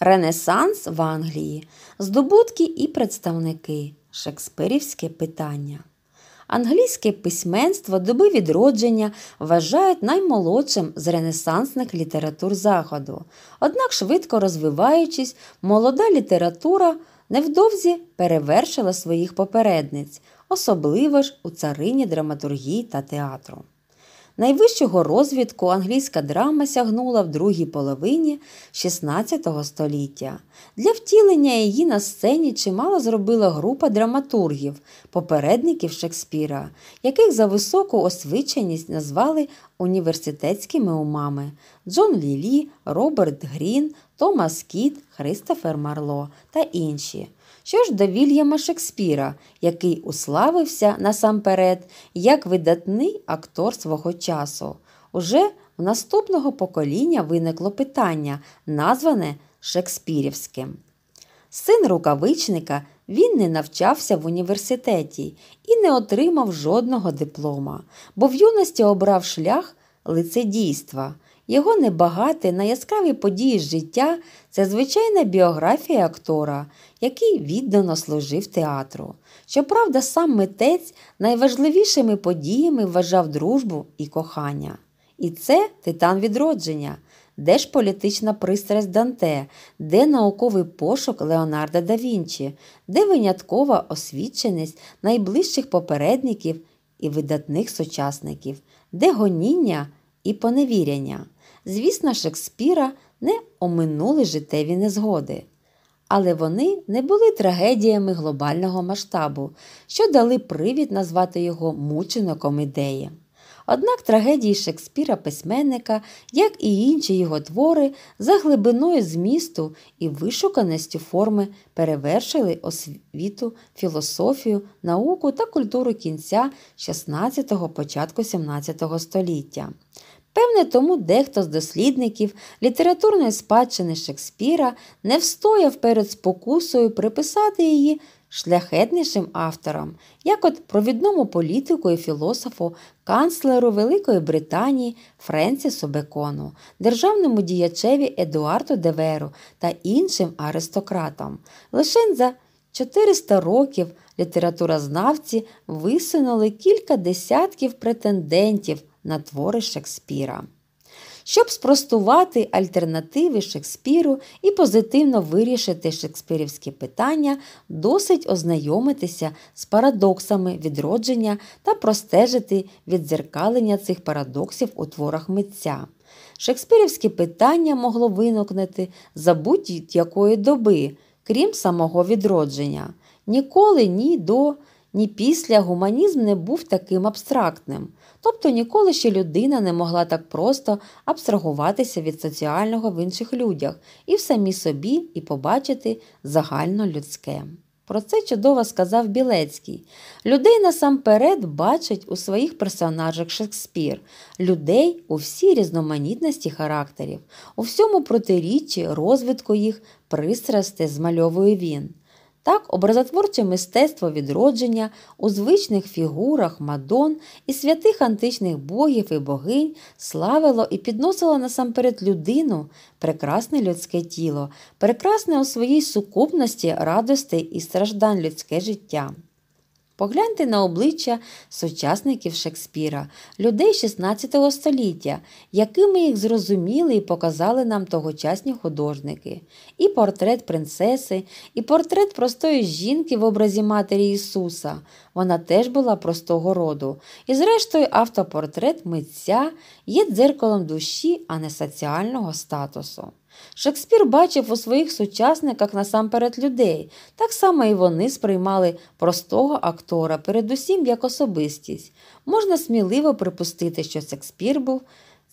Ренесанс в Англії, здобутки і представники, Шекспирівське питання. Англійське письменство доби відродження вважають наймолодшим з ренесансних літератур Заходу. Однак, швидко розвиваючись, молода література невдовзі перевершила своїх попередниць, особливо ж у царині драматургії та театру. Найвищого розвідку англійська драма сягнула в другій половині XVI століття. Для втілення її на сцені чимало зробила група драматургів, попередників Шекспіра, яких за високу освиченість назвали університетськими умами Джон Лілі, Роберт Грін, Томас Кіт, Христофер Марло та інші. Що ж до Вільяма Шекспіра, який уславився насамперед як видатний актор свого часу, уже в наступного покоління виникло питання, назване Шекспірівським. Син рукавичника він не навчався в університеті і не отримав жодного диплома, бо в юності обрав шлях лицедійства. Його небагате на яскраві події з життя це звичайна біографія актора, який віддано служив театру. Щоправда, сам митець найважливішими подіями вважав дружбу і кохання. І це титан відродження, де ж політична пристрасть Данте, де науковий пошук Леонардо да Вінчі, де виняткова освіченість найближчих попередників і видатних сучасників, де гоніння і поневіряння. Звісно, Шекспіра не оминули життєві незгоди. Але вони не були трагедіями глобального масштабу, що дали привід назвати його мучеником ідеї. Однак трагедії Шекспіра письменника, як і інші його твори, за глибиною змісту і вишуканістю форми перевершили освіту, філософію, науку та культуру кінця 16-го початку 17 століття. Певне, тому дехто з дослідників літературної спадщини Шекспіра не встояв перед спокусою приписати її шляхетнішим авторам, як от провідному політику і філософу, канцлеру Великої Британії Френсісу Бекону, державному діячеві Едуарду Деверу та іншим аристократам. Лише за 400 років літературознавці висунули кілька десятків претендентів на твори Шекспіра. Щоб спростувати альтернативи Шекспіру і позитивно вирішити шекспірівські питання, досить ознайомитися з парадоксами відродження та простежити відзеркалення цих парадоксів у творах митця. Шекспірівське питання могло виникнути за будь-якої доби, крім самого відродження. Ніколи ні до ні після гуманізм не був таким абстрактним, тобто ніколи ще людина не могла так просто абстрагуватися від соціального в інших людях і в самій собі і побачити загальнолюдське. Про це чудово сказав Білецький. Людей насамперед бачить у своїх персонажах Шекспір, людей у всій різноманітності характерів, у всьому протиріччі розвитку їх пристрасти змальовує він. Так, образотворче мистецтво відродження у звичних фігурах мадон і святих античних богів і богинь славило і підносило насамперед людину, прекрасне людське тіло, прекрасне у своїй сукупності радостей і страждань людське життя. Погляньте на обличчя сучасників Шекспіра, людей 16 століття, якими їх зрозуміли і показали нам тогочасні художники, і портрет принцеси, і портрет простої жінки в образі Матері Ісуса. Вона теж була простого роду. І, зрештою, автопортрет митця є дзеркалом душі, а не соціального статусу. Шекспір бачив у своїх сучасниках насамперед людей, так само і вони сприймали простого актора, передусім як особистість. Можна сміливо припустити, що Шекспір був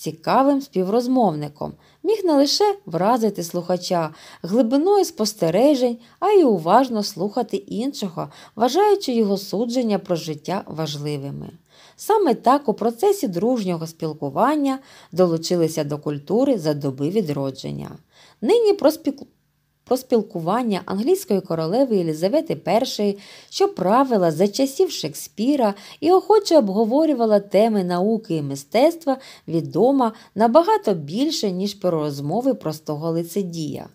цікавим співрозмовником, міг не лише вразити слухача глибиною спостережень, а й уважно слухати іншого, вважаючи його судження про життя важливими. Саме так у процесі дружнього спілкування долучилися до культури за доби відродження. Нині про спілкування про спілкування англійської королеви Єлізавети І, що правила за часів Шекспіра і охоче обговорювала теми науки і мистецтва відома набагато більше, ніж про розмови простого лицедія.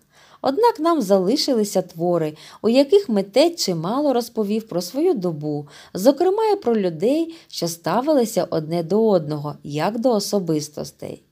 Однак нам залишилися твори, у яких митець чимало розповів про свою добу, зокрема і про людей, що ставилися одне до одного, як до особистостей.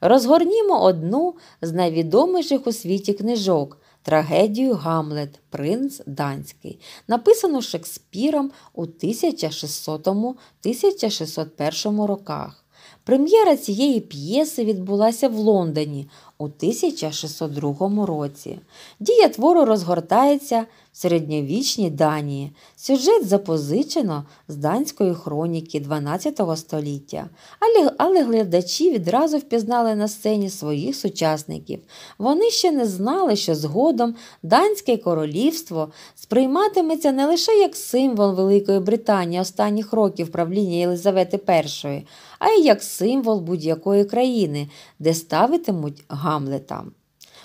Розгорнімо одну з найвідоміших у світі книжок трагедію Гамлет, Принц Данський, написану Шекспіром у 1600-1601 роках. Прем'єра цієї п'єси відбулася в Лондоні у 1602 році. Дія твору розгортається середньовічній Данії. Сюжет запозичено з данської хроніки 12 століття, але, але глядачі відразу впізнали на сцені своїх сучасників. Вони ще не знали, що згодом Данське королівство сприйматиметься не лише як символ Великої Британії останніх років правління Єлизавети І, а й як символ будь-якої країни, де ставитимуть Гамлета.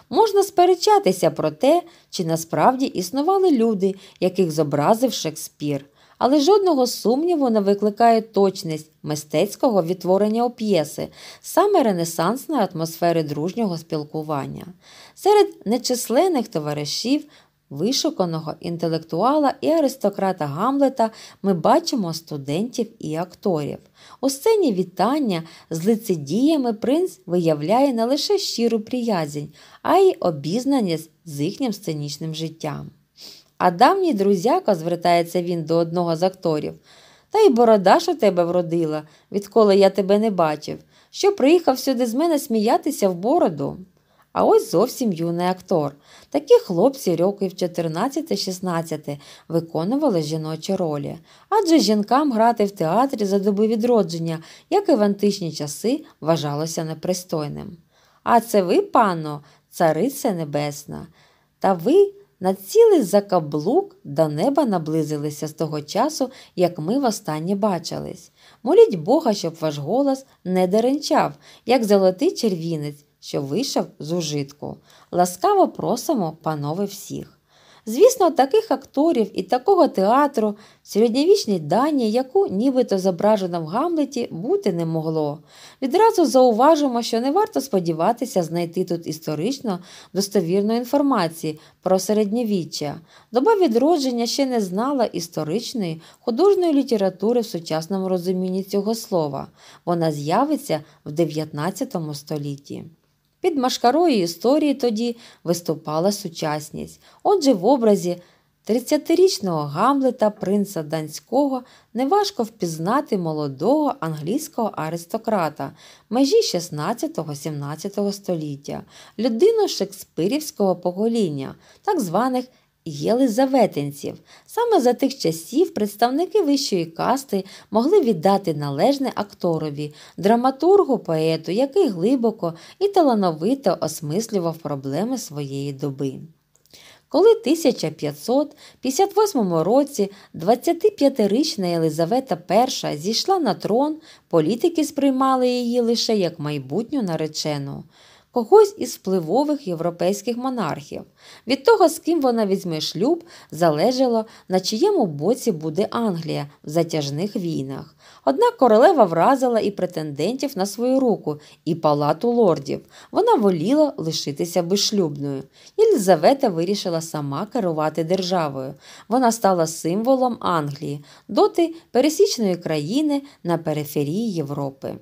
Можна сперечатися про те, чи насправді існували люди, яких зобразив Шекспір, але жодного сумніву не викликає точність мистецького відтворення у п'єси, саме ренесансної атмосфери дружнього спілкування. Серед нечисленних товаришів Вишуканого інтелектуала і аристократа Гамлета ми бачимо студентів і акторів. У сцені вітання з лицедіями принц виявляє не лише щиру приязінь, а й обізнання з їхнім сценічним життям. А давній друзяка, звертається він до одного з акторів, та й борода, у тебе вродила, відколи я тебе не бачив, що приїхав сюди з мене сміятися в бороду а ось зовсім юний актор. Такі хлопці років 14-16 виконували жіночі ролі. Адже жінкам грати в театрі за доби відродження, як і в античні часи, вважалося непристойним. А це ви, панно, цариця небесна, та ви. На цілий закаблук до неба наблизилися з того часу, як ми востаннє бачились. Моліть Бога, щоб ваш голос не деренчав, як золотий червінець, що вийшов з ужитку. Ласкаво просимо, панове всіх. Звісно, таких акторів і такого театру в середньовічній дані, яку нібито зображено в Гамлеті, бути не могло. Відразу зауважимо, що не варто сподіватися знайти тут історично достовірної інформації про середньовіччя. Доба відродження ще не знала історичної художньої літератури в сучасному розумінні цього слова. Вона з'явиться в 19 столітті. Під машкарою історії тоді виступала сучасність. Отже, в образі 30-річного Гамлета принца Данського неважко впізнати молодого англійського аристократа межі 16-17 століття, людину шекспирівського покоління, так званих єлизаветинців. Саме за тих часів представники вищої касти могли віддати належне акторові, драматургу поету, який глибоко і талановито осмислював проблеми своєї доби. Коли 1558 році 25-річна Єлизавета І зійшла на трон, політики сприймали її лише як майбутню наречену когось із впливових європейських монархів. Від того, з ким вона візьме шлюб, залежало, на чиєму боці буде Англія в затяжних війнах. Однак королева вразила і претендентів на свою руку, і палату лордів. Вона воліла лишитися безшлюбною. Єлізавета вирішила сама керувати державою. Вона стала символом Англії, доти пересічної країни на периферії Європи.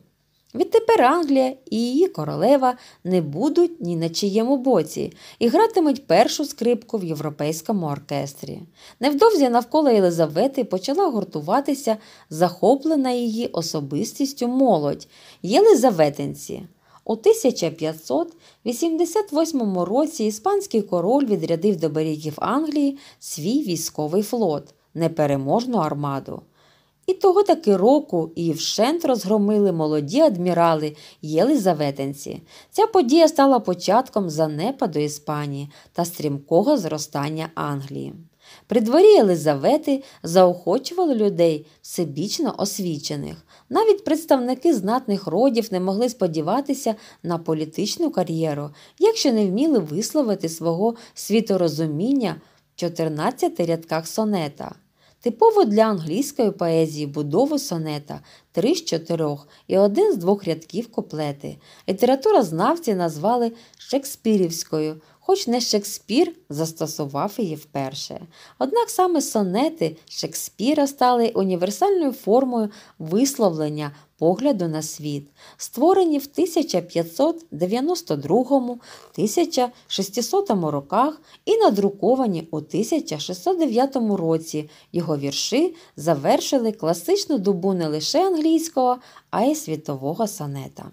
Відтепер Англія і її королева не будуть ні на чиєму боці і гратимуть першу скрипку в європейському оркестрі. Невдовзі навколо Єлизавети почала гуртуватися захоплена її особистістю молодь Єлизаветинці. У 1588 році іспанський король відрядив до берегів Англії свій військовий флот, непереможну армаду. І того таки року її розгромили молоді адмірали єлизаветенці. Ця подія стала початком занепаду Іспанії та стрімкого зростання Англії. При дворі Єлизавети заохочували людей всебічно освічених. Навіть представники знатних родів не могли сподіватися на політичну кар'єру, якщо не вміли висловити свого світорозуміння в 14 рядках сонета. Типово для англійської поезії будову сонета три з чотирьох і один з двох рядків куплети. Літературознавці назвали Шекспірівською, хоч не Шекспір застосував її вперше. Однак саме сонети Шекспіра стали універсальною формою висловлення погляду на світ, створені в 1592 1600 роках і надруковані у 1609 році. Його вірші завершили класичну добу не лише англійського, а й світового сонета.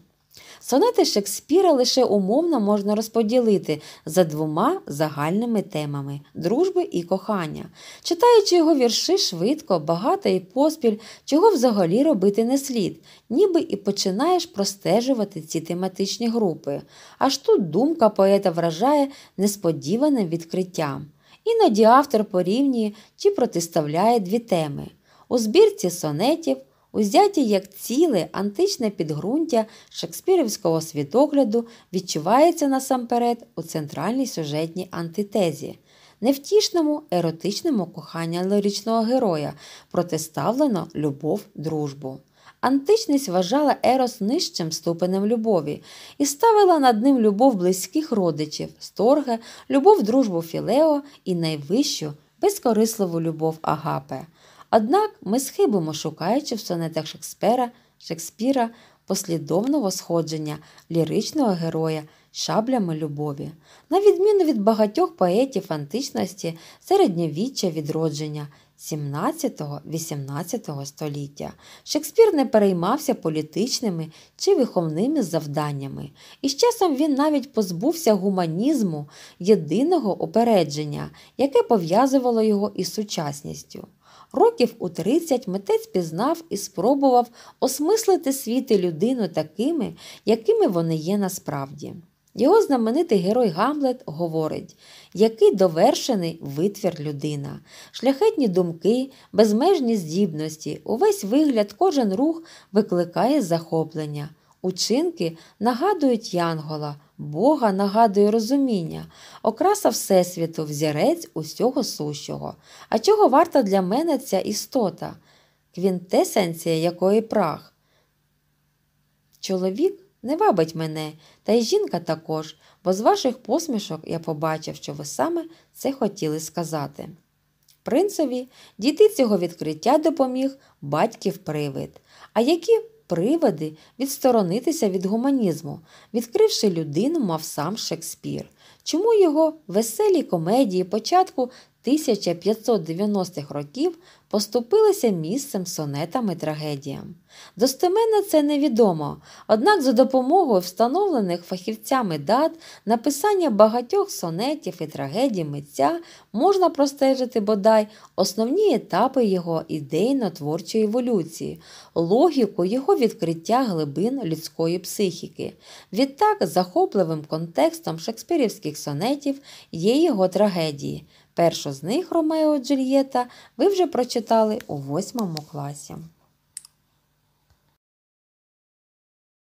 Сонети Шекспіра лише умовно можна розподілити за двома загальними темами дружби і кохання. Читаючи його вірші швидко, багато і поспіль, чого взагалі робити не слід, ніби і починаєш простежувати ці тематичні групи. Аж тут думка поета вражає несподіваним відкриттям. Іноді автор порівнює чи протиставляє дві теми. У збірці сонетів узяті як ціле античне підґрунтя шекспірівського світогляду відчувається насамперед у центральній сюжетній антитезі, невтішному еротичному кохання лиричного героя, протиставлено любов, дружбу. Античність вважала Ерос нижчим ступенем любові і ставила над ним любов близьких родичів, сторге, любов, дружбу Філео і найвищу безкорисливу любов Агапе. Однак ми схибимо, шукаючи в сонетах Шекспера, Шекспіра послідовного сходження ліричного героя шаблями любові, на відміну від багатьох поетів античності середньовіччя відродження. 17-18 століття Шекспір не переймався політичними чи виховними завданнями, і з часом він навіть позбувся гуманізму єдиного опередження, яке пов'язувало його із сучасністю. Років у 30 митець пізнав і спробував осмислити світ і людину такими, якими вони є насправді. Його знаменитий герой Гамлет говорить, який довершений витвір людина, шляхетні думки, безмежні здібності, увесь вигляд, кожен рух викликає захоплення. Учинки нагадують янгола, Бога нагадує розуміння, окраса Всесвіту, взірець усього сущого. А чого варта для мене ця істота, квінтесенція якої прах? Чоловік не вабить мене, та й жінка також, бо з ваших посмішок я побачив, що ви саме це хотіли сказати. Принцеві дійти цього відкриття допоміг батьків привид. А які приводи відсторонитися від гуманізму, відкривши людину, мав сам Шекспір. Чому його веселі комедії початку 1590-х років поступилися місцем сонетам і трагедіям. Достеменно це невідомо, однак за допомогою встановлених фахівцями дат написання багатьох сонетів і трагедій митця можна простежити бодай основні етапи його ідейно-творчої еволюції, логіку його відкриття глибин людської психіки. Відтак захопливим контекстом шекспірівських сонетів є його трагедії. Першу з них Ромео Джульєта ви вже прочитали у восьмому класі.